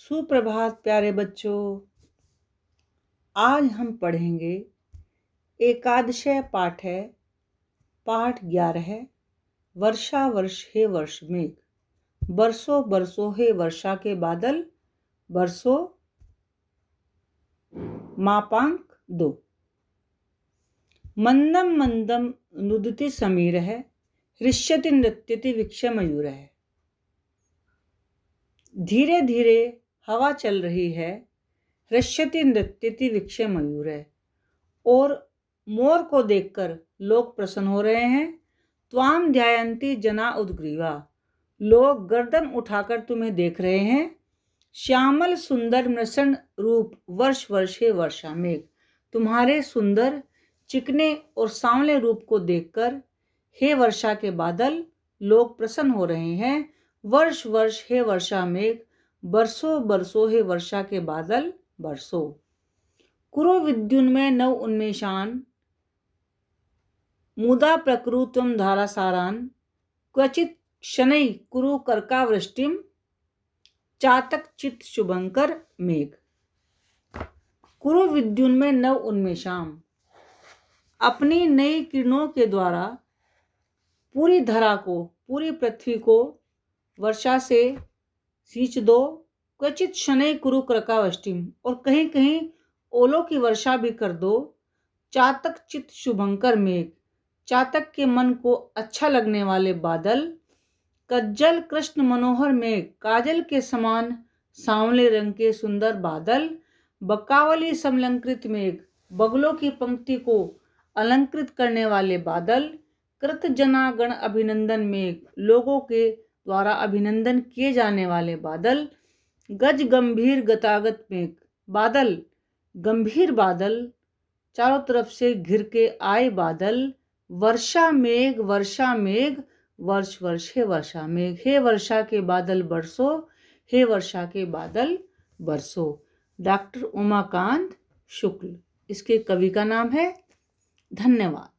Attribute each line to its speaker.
Speaker 1: सुप्रभात प्यारे बच्चों आज हम पढ़ेंगे एकादशय पाठ है पाठ ग्यारह वर्षा वर्ष हे वर्ष मेघ बरसो बरसो हे वर्षा के बादल बरसो मापांक दो मंदम मंदम नुदति समीर है हृष्यति नृत्यति विक्षमयूर है धीरे धीरे हवा चल रही है हृष्यति नृत्यति विक्षय मयूर है और मोर को देखकर लोग प्रसन्न हो रहे हैं त्वाम ध्यायंती जना उद्ग्रीवा लोग गर्दन उठाकर तुम्हें देख रहे हैं श्यामल सुंदर मृषण रूप वर्ष वर्षे वर्षा मेघ तुम्हारे सुंदर चिकने और सांवले रूप को देखकर हे वर्षा के बादल लोग प्रसन्न हो रहे हैं वर्ष वर्ष हे वर्षा मेघ बरसो बरसो हे वर्षा के बादल बरसो कुरो विद्युन्मय नव उन्मेषान मुदा प्रकृतम धारासारान क्वचित शनै कुरु कर्कावृष्टिम चातक चित शुभंकर मेघ कुरु विद्युन्मय नव उन्मेषाम अपनी नई किरणों के द्वारा पूरी धरा को पूरी पृथ्वी को वर्षा से सींच दो क्वचित शनि कुरु कृकावष्टिम और कहीं कहीं ओलों की वर्षा भी कर दो चातक चित शुभंकर मेघ चातक के मन को अच्छा लगने वाले बादल कज्जल कृष्ण मनोहर में काजल के समान सांवले रंग के सुंदर बादल बकावली समलंकृत मेघ बगलों की पंक्ति को अलंकृत करने वाले बादल कृत जनागण अभिनंदन मेघ लोगों के द्वारा अभिनंदन किए जाने वाले बादल गज गंभीर गतागत में बादल गंभीर बादल चारों तरफ से घिर के आए बादल वर्षा मेघ वर्षा मेघ वर्ष वर्ष हे वर्षा मेघ हे वर्षा के बादल बरसो हे वर्षा के बादल बरसो डॉक्टर उमाकांत शुक्ल इसके कवि का नाम है धन्यवाद